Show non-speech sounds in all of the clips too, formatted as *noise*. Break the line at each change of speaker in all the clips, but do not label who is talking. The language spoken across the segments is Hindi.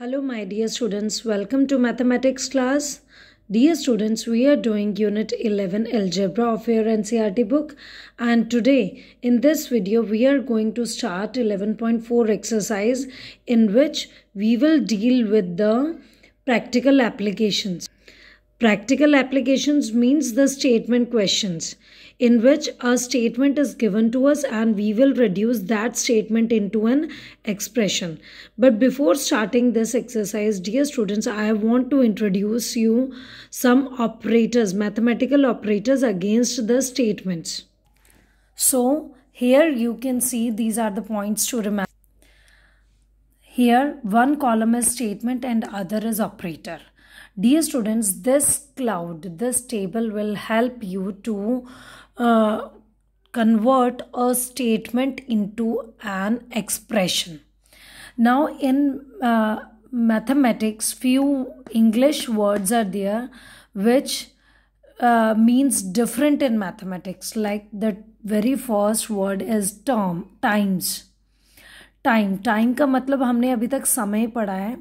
Hello my dear students, welcome to mathematics class. Dear students, we are doing unit 11 algebra of your NCRT book and today in this video we are going to start 11.4 exercise in which we will deal with the practical applications. Practical applications means the statement questions in which a statement is given to us and we will reduce that statement into an expression. But before starting this exercise, dear students, I want to introduce you some operators, mathematical operators against the statements. So here you can see these are the points to remember. Here one column is statement and other is operator. Dear students, this cloud, this table will help you to uh, convert a statement into an expression. Now in uh, mathematics, few English words are there which uh, means different in mathematics like the very first word is term times time time का मतलब हमने अभी तक समय पढ़ा है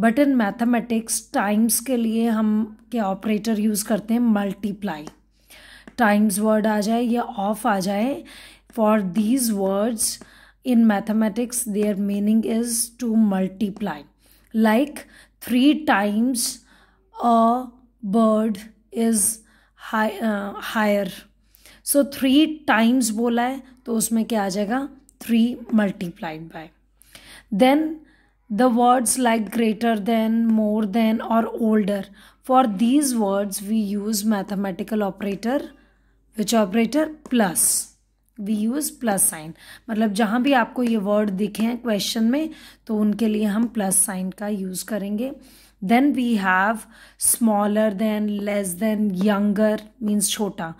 बट इन मैथमेटिक्स टाइम्स के लिए हम क्या ऑपरेटर यूज़ करते हैं मल्टीप्लाई टाइम्स वर्ड आ जाए या ऑफ आ जाए for these words in mathematics their meaning is to multiply like three times a bird is higher so three times बोला है तो उसमें क्या आ जाएगा three multiplied by then the words like greater than, more than, or older. For these words, we use mathematical operator, which operator? Plus. We use plus sign मतलब जहाँ भी आपको ये वर्ड दिखे हैं क्वेश्चन में तो उनके लिए हम प्लस साइन का यूज़ करेंगे then we have smaller than less than younger means छोटा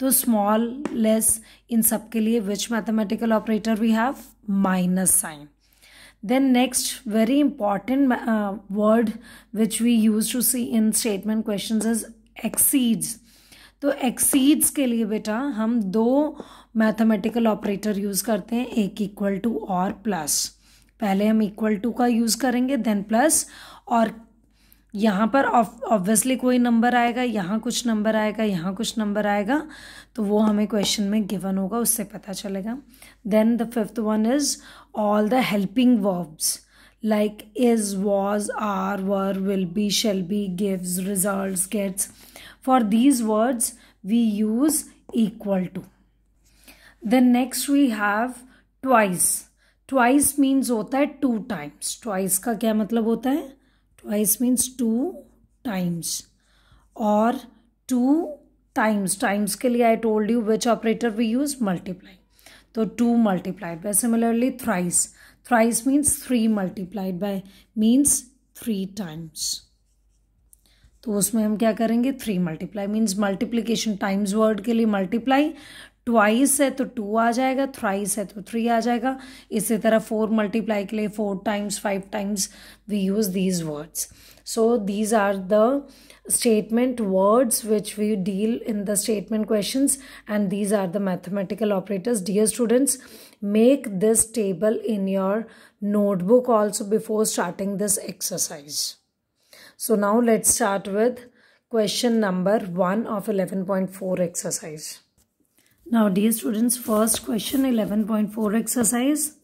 तो स्मॉल लेस इन सब के लिए which mathematical operator we have minus sign then next very important uh, word which we used to see in statement questions is exceeds तो एक्सीड्स के लिए बेटा हम दो मैथमेटिकल ऑपरेटर यूज़ करते हैं एक इक्वल टू और प्लस पहले हम इक्वल टू का यूज़ करेंगे देन प्लस और यहाँ पर ऑब्वियसली कोई नंबर आएगा यहाँ कुछ नंबर आएगा यहाँ कुछ नंबर आएगा तो वो हमें क्वेश्चन में गिवन होगा उससे पता चलेगा then the fifth one is all the helping verbs like is, was, are, were, will be, shall be, gives, results, gets. For these words, we use equal to. Then next we have twice. Twice means होता है two times. Twice का क्या मतलब होता है Twice means two times. or two times. Times के लिए I told you which operator we use multiplying. तो two multiplied by similarly thrice thrice means three multiplied by means three times तो उसमें हम क्या करेंगे three multiply means multiplication times word के लिए मल्टीप्लाई ट्वाइस है तो टू आ जाएगा थ्राइस है तो थ्री आ जाएगा इसी तरह फोर मल्टीप्लाई के लिए four times five times we use these words so these are the statement words which we deal in the statement questions and these are the mathematical operators dear students make this table in your notebook also before starting this exercise so now let's start with question number 1 of 11.4 exercise now dear students first question 11.4 exercise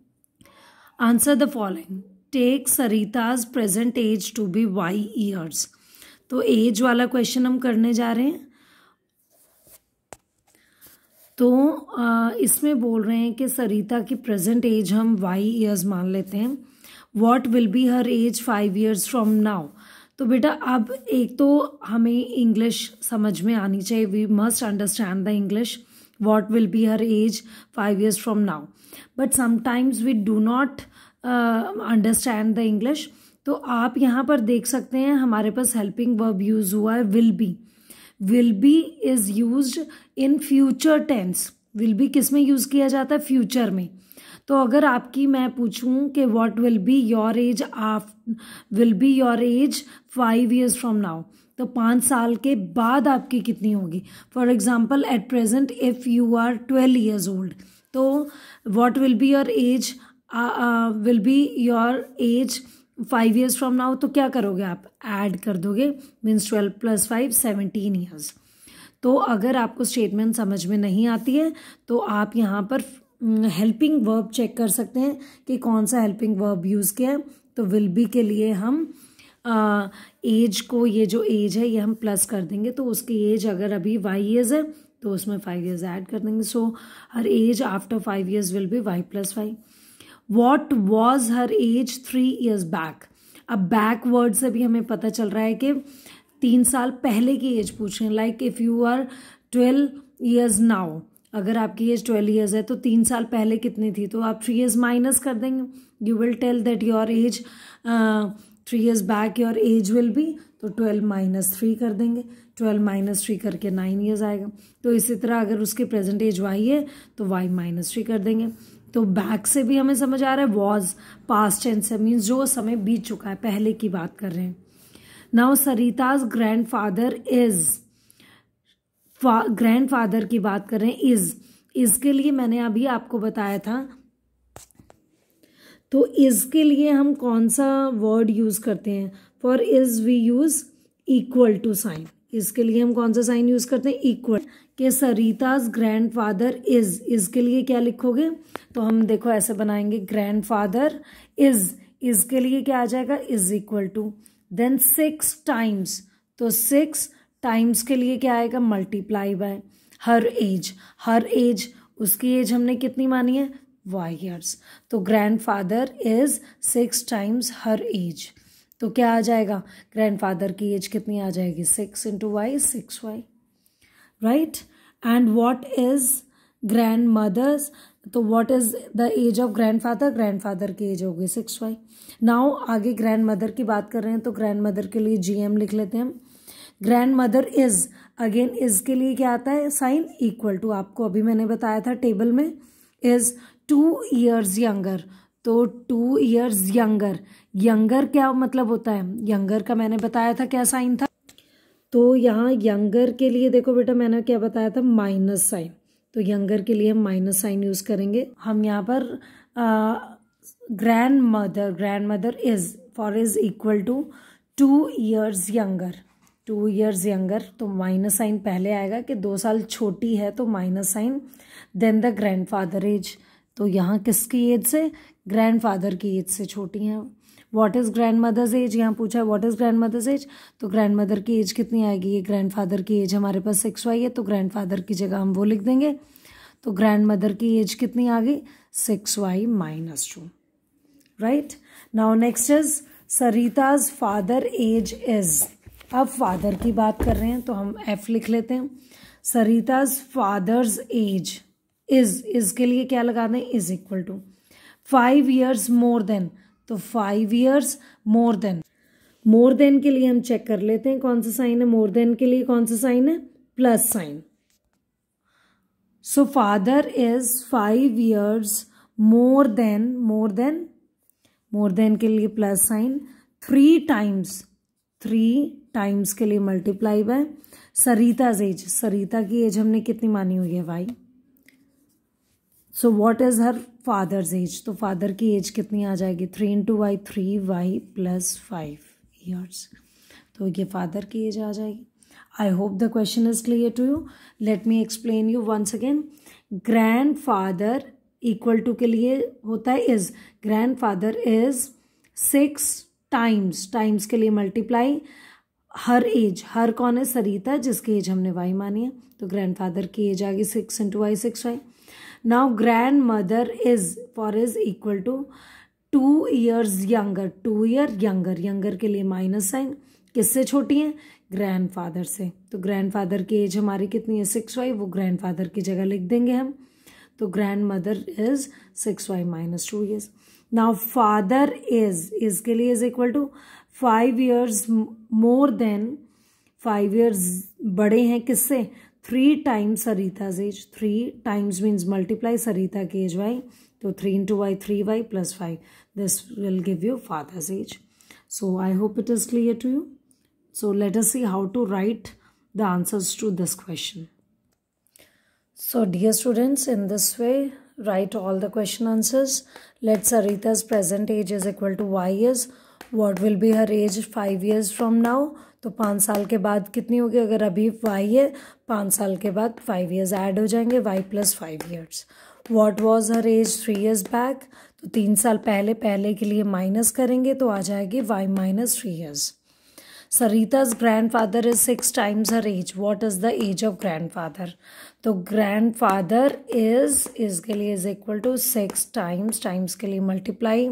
*clears throat* answer the following take Sarita's present age to be Y years. तो एज वाला क्वेश्चन हम करने जा रहे हैं तो इसमें बोल रहे हैं कि सरिता की प्रेजेंट एज हम वाई ईयर्स मान लेते हैं what will be her age five years from now तो बेटा अब एक तो हमें इंग्लिश समझ में आनी चाहिए we must understand the English what will be her age five years from now but sometimes we do not understand the English तो आप यहाँ पर देख सकते हैं हमारे पास हेल्पिंग वर्ब यूज़ हुआ है will be will be is use in future tense will be किस में यूज़ किया जाता है फ्यूचर में तो अगर आपकी मैं पूछूं कि what will be your age of will be your age five years from now तो पाँच साल के बाद आपकी कितनी होगी for example at present if you are twelve years old तो what will be your age will be your age five years from now तो क्या करोगे आप ऐड कर दोगे means twelve plus five seventeen years तो अगर आपको स्टेटमेंट समझ में नहीं आती है तो आप यहाँ पर हेल्पिंग वर्ब चेक कर सकते हैं कि कौन सा हेल्पिंग वर्ब यूज़ किया है तो विल बी के लिए हम आ, एज को ये जो एज है ये हम प्लस कर देंगे तो उसकी एज अगर अभी वाई ईयर्स है तो उसमें फाइव ईयर्स ऐड कर देंगे so her age after five years will be Y plus Y what was her age three years back अब बैकवर्ड से भी हमें पता चल रहा है कि तीन साल पहले की एज पूछ रहे हैं like if you are twelve years now अगर आपकी एज ट्वेल्व ईयर्स है तो तीन साल पहले कितनी थी तो आप थ्री ईयर्स माइनस कर देंगे you will tell that your age three years back your age will be तो ट्वेल्व माइनस थ्री कर देंगे ट्वेल्व माइनस थ्री करके नाइन ईयर्स आएगा तो इसी तरह अगर उसके प्रेजेंट एज वाई है तो वाई माइनस थ्री कर देंगे तो बैक से भी हमें समझ आ रहा है वॉज पास्ट टेंस है मीन्स जो समय बीत चुका है पहले की बात कर रहे हैं now Sarita's grandfather is grandfather की बात कर रहे हैं इज इसके लिए मैंने अभी आपको बताया था तो इसके लिए हम कौन सा वर्ड यूज़ करते हैं for is we use equal to sign इसके लिए हम कौन सा साइन यूज़ करते हैं इक्वल कि ग्रैंड फादर इज़ इज़ के लिए क्या लिखोगे तो हम देखो ऐसे बनाएंगे फादर इज़ इज़ के लिए क्या आ जाएगा is equal to then six times तो सिक्स टाइम्स के लिए क्या आएगा multiply by her age her age उसकी एज हमने कितनी मानी है वाई ईयर्स तो grandfather is six times her age तो क्या आ जाएगा ग्रैंडफादर की एज कितनी आ जाएगी six into Y six Y right and what is grandmother's तो what is the age of grandfather grandfather की एज होगी सिक्स वाई नाउ आगे ग्रैंड मदर की बात कर रहे हैं तो ग्रैंड मदर के लिए जी एम लिख लेते हैं हम grandmother is again is के लिए क्या आता है साइन इक्वल टू आपको अभी मैंने बताया था टेबल में इज़ टू ईयर्स यंगर तो टू ईयर्स यंगर यंगर क्या मतलब होता है यंगर का मैंने बताया था क्या साइन था तो यहाँ यंगर के लिए देखो बेटा मैंने क्या बताया था माइनस साइन तो यंगर के लिए हम माइनस साइन यूज़ करेंगे हम यहाँ पर grandmother grandmother is for is equal to two years younger two years younger तो माइनस साइन पहले आएगा कि दो साल छोटी है तो minus sign then the grandfather age तो यहाँ किसकी एज से ग्रैंड फादर की एज से छोटी हैं what is grandmother's age यहाँ पूछा है what is grandmother's age तो ग्रैंड मदर की एज कितनी आएगी ये ग्रैंड फादर की एज हमारे पास सिक्स वाई है तो ग्रैंड फादर की जगह हम वो लिख देंगे तो ग्रैंड मदर की एज कितनी आ गई six Y minus two right now next is Sarita's father age is अब फादर की बात कर रहे हैं तो हम एफ लिख लेते हैं Sarita's father's age is is के लिए क्या लगा दें is equal to five years more than तो five years more than more than के लिए हम चेक कर लेते हैं कौन सा साइन है मोर देन के लिए कौन सा साइन है plus sign so father is five years more than more than more than के लिए plus sign three times three times के लिए multiply by Sarita's age Sarita की एज हमने कितनी मानी हुई है भाई so what is her father's age तो फादर की एज कितनी आ जाएगी three into Y three Y plus five years तो ये फादर की एज आ जाएगी I hope the question is clear to you let me explain you once again grandfather equal to के लिए होता है is grandfather is six times times के लिए मल्टीप्लाई हर एज हर कौन है सरिता जिसकी एज हमने वाई मानी है तो ग्रैंड फादर की एज आ गई six into Y six Y now grandmother is for is equal to two years younger two year younger younger के लिए माइनस साइन किससे छोटी हैं ग्रैंडफादर से तो ग्रैंडफादर की एज हमारी कितनी है सिक्स वाई वो ग्रैंडफादर की जगह लिख देंगे हम तो grandmother is six Y minus two years now father is is के लिए is equal to five years more than five years बड़े हैं किससे 3 times Sarita's age. 3 times means multiply Sarita age by. So 3 into y, 3y plus 5. This will give you father's age. So I hope it is clear to you. So let us see how to write the answers to this question. So dear students, in this way, write all the question answers. Let Sarita's present age is equal to y is what will be her age five years from now तो पाँच साल के बाद कितनी होगी अगर अभी वाई है पाँच साल के बाद फाइव ईयर्स ऐड हो जाएंगे Y plus five years what was her age three years back तो तीन साल पहले पहले के लिए माइनस करेंगे तो आ जाएगी Y minus three years Sarita's grandfather is six times her age what is the age of grandfather तो ग्रैंडफादर इज इसके लिए is equal to six times times के लिए multiply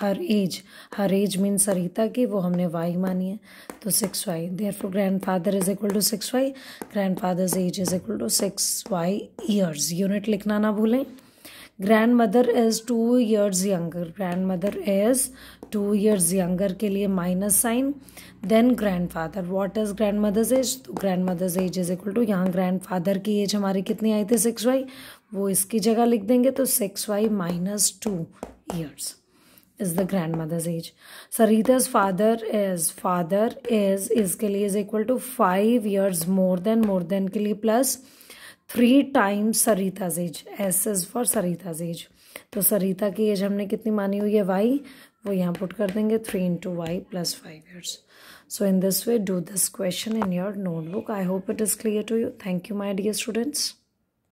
her age her age mean Sarita की वो हमने वाई मानी है तो six Y therefore grandfather is equal to six Y grandfather's age is equal to six Y years unit लिखना ना भूलें grandmother is two years younger grandmother is two years younger के लिए minus sign then grandfather what is grandmother's age तो grandmother's age is equal to यहाँ ग्रैंड फादर की एज हमारी कितनी आई थी सिक्स वाई वो इसकी जगह लिख देंगे तो six Y minus two years is the grandmother's age Sarita's father is father is इसके लिए is equal to five years more than more than के लिए plus three times Sarita's age s is four Sarita's age तो सरिता की एज हमने कितनी मानी हुई है वाई वो यहाँ पुट कर देंगे three into y plus five years so in this way do this question in your notebook I hope it is clear to you thank you my dear students